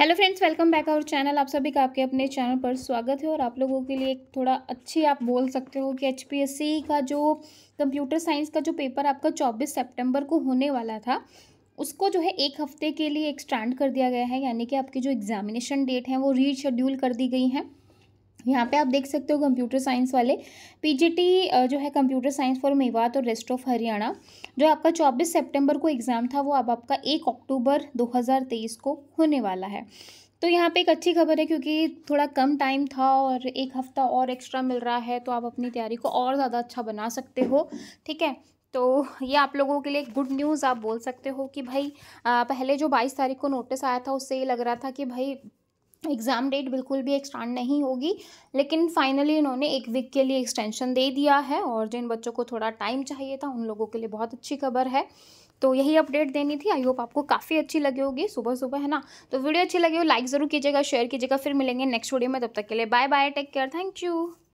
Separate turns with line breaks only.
hello friends welcome back our channel आप सभी का आपके अपने चैनल पर स्वागत है और आप लोगों के लिए एक थोड़ा अच्छी आप बोल सकते हो कि एच का जो कंप्यूटर साइंस का जो पेपर आपका 24 सितंबर को होने वाला था उसको जो है एक हफ्ते के लिए एक्सटैंड कर दिया गया है यानी कि आपकी जो एग्जामिनेशन डेट है वो रीशेड्यूल कर दी गई हैं यहाँ पे आप देख सकते हो कंप्यूटर साइंस वाले पीजीटी जो है कंप्यूटर साइंस फॉर मेवात और रेस्ट ऑफ हरियाणा जो आपका 24 सितंबर को एग्ज़ाम था वो अब आपका 1 अक्टूबर 2023 को होने वाला है तो यहाँ पे एक अच्छी खबर है क्योंकि थोड़ा कम टाइम था और एक हफ़्ता और एक्स्ट्रा मिल रहा है तो आप अपनी तैयारी को और ज़्यादा अच्छा बना सकते हो ठीक है तो ये आप लोगों के लिए गुड न्यूज़ आप बोल सकते हो कि भाई आ, पहले जो बाईस तारीख को नोटिस आया था उससे ये लग रहा था कि भाई एग्ज़ाम डेट बिल्कुल भी एक्सटेंड नहीं होगी लेकिन फाइनली इन्होंने एक वीक के लिए एक्सटेंशन दे दिया है और जिन बच्चों को थोड़ा टाइम चाहिए था उन लोगों के लिए बहुत अच्छी खबर है तो यही अपडेट देनी थी आई होप आपको काफ़ी अच्छी लगी होगी सुबह सुबह है ना तो वीडियो अच्छी लगी हो लाइक ज़रूर कीजिएगा शेयर कीजिएगा फिर मिलेंगे नेक्स्ट वीडियो में तब तक के लिए bye bye take care thank you